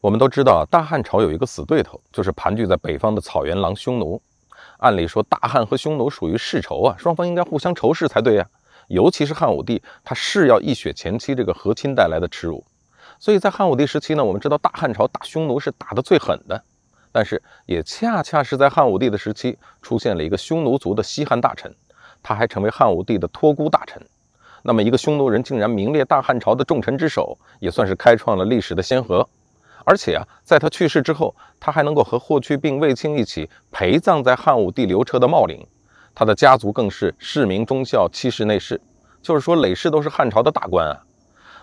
我们都知道，大汉朝有一个死对头，就是盘踞在北方的草原狼——匈奴。按理说，大汉和匈奴属于世仇啊，双方应该互相仇视才对呀。尤其是汉武帝，他是要一雪前期这个和亲带来的耻辱。所以在汉武帝时期呢，我们知道大汉朝打匈奴是打得最狠的，但是也恰恰是在汉武帝的时期，出现了一个匈奴族的西汉大臣，他还成为汉武帝的托孤大臣。那么一个匈奴人竟然名列大汉朝的重臣之首，也算是开创了历史的先河。而且啊，在他去世之后，他还能够和霍去病、卫青一起陪葬在汉武帝刘彻的茂陵，他的家族更是世名忠孝七世内侍，就是说累世都是汉朝的大官啊。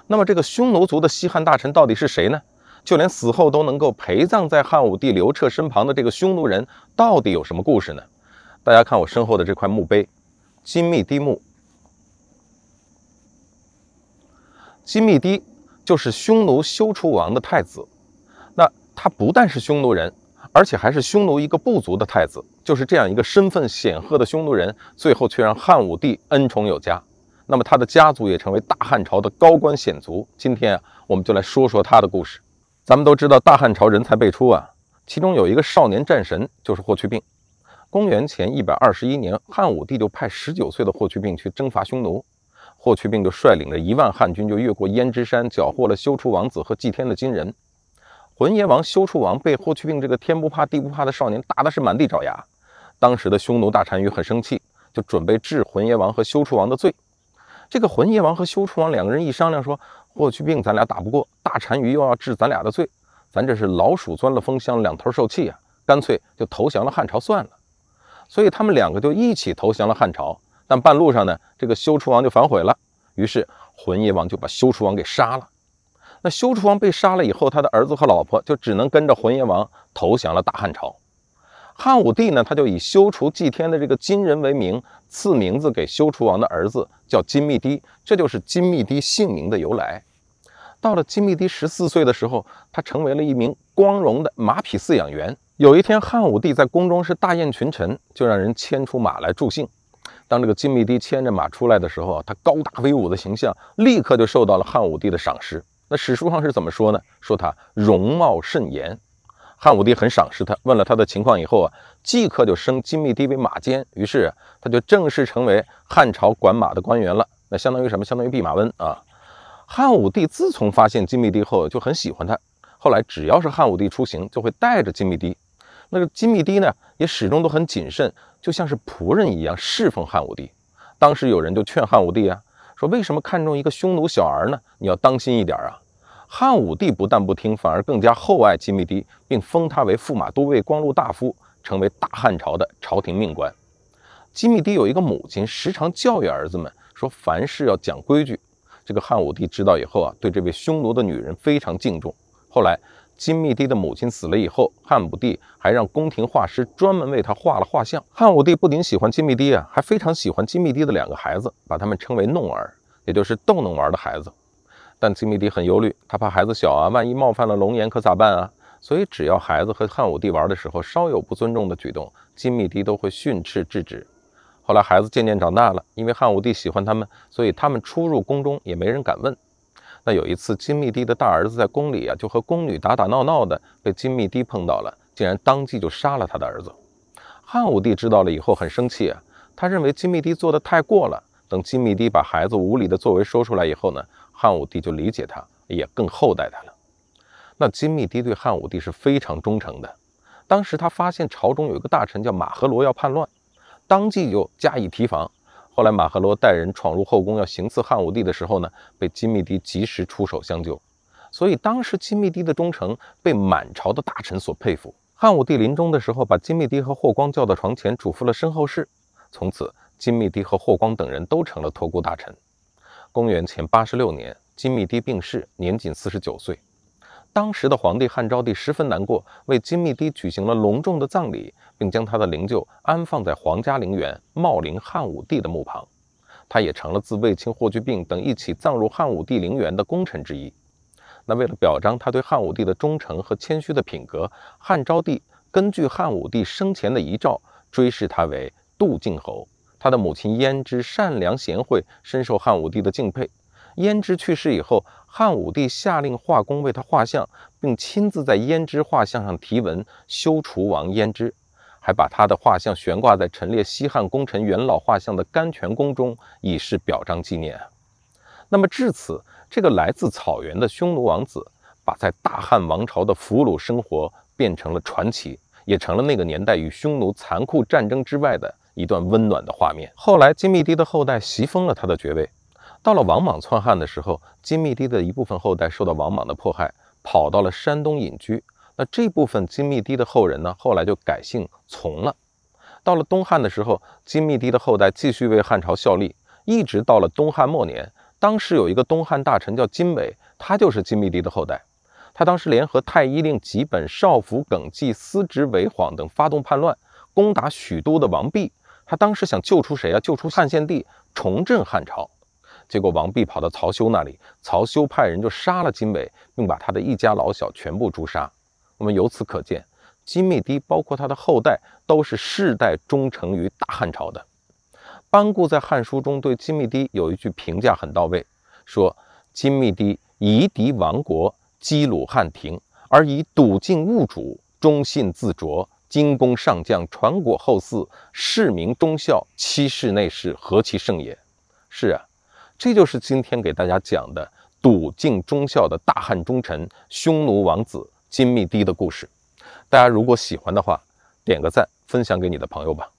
那么这个匈奴族的西汉大臣到底是谁呢？就连死后都能够陪葬在汉武帝刘彻身旁的这个匈奴人，到底有什么故事呢？大家看我身后的这块墓碑，金密堤墓。金密堤就是匈奴休楚王的太子。他不但是匈奴人，而且还是匈奴一个部族的太子，就是这样一个身份显赫的匈奴人，最后却让汉武帝恩宠有加。那么他的家族也成为大汉朝的高官显族。今天啊，我们就来说说他的故事。咱们都知道大汉朝人才辈出啊，其中有一个少年战神，就是霍去病。公元前一百二十一年，汉武帝就派十九岁的霍去病去征伐匈奴。霍去病就率领着一万汉军，就越过焉支山，缴获了修屠王子和祭天的金人。浑邪王、休处王被霍去病这个天不怕地不怕的少年打得是满地找牙。当时的匈奴大单于很生气，就准备治浑邪王和休处王的罪。这个浑邪王和休处王两个人一商量，说霍去病咱俩打不过，大单于又要治咱俩的罪，咱这是老鼠钻了风箱，两头受气啊，干脆就投降了汉朝算了。所以他们两个就一起投降了汉朝。但半路上呢，这个休处王就反悔了，于是浑邪王就把休处王给杀了。那修厨王被杀了以后，他的儿子和老婆就只能跟着浑邪王投降了大汉朝。汉武帝呢，他就以修厨祭天的这个金人为名，赐名字给修厨王的儿子，叫金密堤，这就是金密堤姓名的由来。到了金密堤十四岁的时候，他成为了一名光荣的马匹饲养员。有一天，汉武帝在宫中是大宴群臣，就让人牵出马来助兴。当这个金密堤牵着马出来的时候他高大威武的形象立刻就受到了汉武帝的赏识。那史书上是怎么说呢？说他容貌甚严。汉武帝很赏识他，问了他的情况以后啊，即刻就升金密帝为马监，于是他就正式成为汉朝管马的官员了。那相当于什么？相当于弼马温啊！汉武帝自从发现金密帝后，就很喜欢他。后来只要是汉武帝出行，就会带着金密帝。那个金密帝呢，也始终都很谨慎，就像是仆人一样侍奉汉武帝。当时有人就劝汉武帝啊，说为什么看中一个匈奴小儿呢？你要当心一点啊！汉武帝不但不听，反而更加厚爱金密迪，并封他为驸马都尉、光禄大夫，成为大汉朝的朝廷命官。金密迪有一个母亲，时常教育儿子们说凡事要讲规矩。这个汉武帝知道以后啊，对这位匈奴的女人非常敬重。后来。金密帝的母亲死了以后，汉武帝还让宫廷画师专门为他画了画像。汉武帝不仅喜欢金密帝啊，还非常喜欢金密帝的两个孩子，把他们称为弄儿，也就是逗弄玩的孩子。但金密帝很忧虑，他怕孩子小啊，万一冒犯了龙颜可咋办啊？所以只要孩子和汉武帝玩的时候稍有不尊重的举动，金密帝都会训斥制止。后来孩子渐渐长大了，因为汉武帝喜欢他们，所以他们出入宫中也没人敢问。那有一次，金密帝的大儿子在宫里啊，就和宫女打打闹闹的，被金密帝碰到了，竟然当即就杀了他的儿子。汉武帝知道了以后很生气，啊，他认为金密帝做的太过了。等金密帝把孩子无理的作为说出来以后呢，汉武帝就理解他，也更厚待他了。那金密帝对汉武帝是非常忠诚的。当时他发现朝中有一个大臣叫马和罗要叛乱，当即就加以提防。后来，马赫罗带人闯入后宫，要行刺汉武帝的时候呢，被金密迪及时出手相救。所以，当时金密迪的忠诚被满朝的大臣所佩服。汉武帝临终的时候，把金密迪和霍光叫到床前，嘱咐了身后事。从此，金密迪和霍光等人都成了托孤大臣。公元前八十六年，金密迪病逝，年仅四十九岁。当时的皇帝汉昭帝十分难过，为金密帝举行了隆重的葬礼，并将他的灵柩安放在皇家陵园茂陵汉武帝的墓旁，他也成了自卫青、霍去病等一起葬入汉武帝陵园的功臣之一。那为了表彰他对汉武帝的忠诚和谦虚的品格，汉昭帝根据汉武帝生前的遗诏，追谥他为杜敬侯。他的母亲胭脂善良贤惠，深受汉武帝的敬佩。胭脂去世以后。汉武帝下令画工为他画像，并亲自在胭脂画像上题文“修除王胭脂”，还把他的画像悬挂在陈列西汉功臣元老画像的甘泉宫中，以示表彰纪念。那么至此，这个来自草原的匈奴王子，把在大汉王朝的俘虏生活变成了传奇，也成了那个年代与匈奴残酷战争之外的一段温暖的画面。后来，金密帝的后代袭封了他的爵位。到了王莽篡汉的时候，金密帝的一部分后代受到王莽的迫害，跑到了山东隐居。那这部分金密帝的后人呢？后来就改姓从了。到了东汉的时候，金密帝的后代继续为汉朝效力，一直到了东汉末年。当时有一个东汉大臣叫金伟，他就是金密帝的后代。他当时联合太医令吉本、少府耿纪、司职韦晃等发动叛乱，攻打许都的王弼。他当时想救出谁啊？救出汉献帝，重振汉朝。结果，王弼跑到曹休那里，曹休派人就杀了金伟，并把他的一家老小全部诛杀。我们由此可见，金密迪包括他的后代都是世代忠诚于大汉朝的。班固在《汉书》中对金密迪有一句评价很到位，说：“金密迪夷狄亡国，击鲁汉庭，而以笃敬物主，忠信自卓，精工上将，传国后嗣，世明忠孝，七世内侍，何其盛也！”是啊。这就是今天给大家讲的笃敬忠孝的大汉忠臣、匈奴王子金密堤的故事。大家如果喜欢的话，点个赞，分享给你的朋友吧。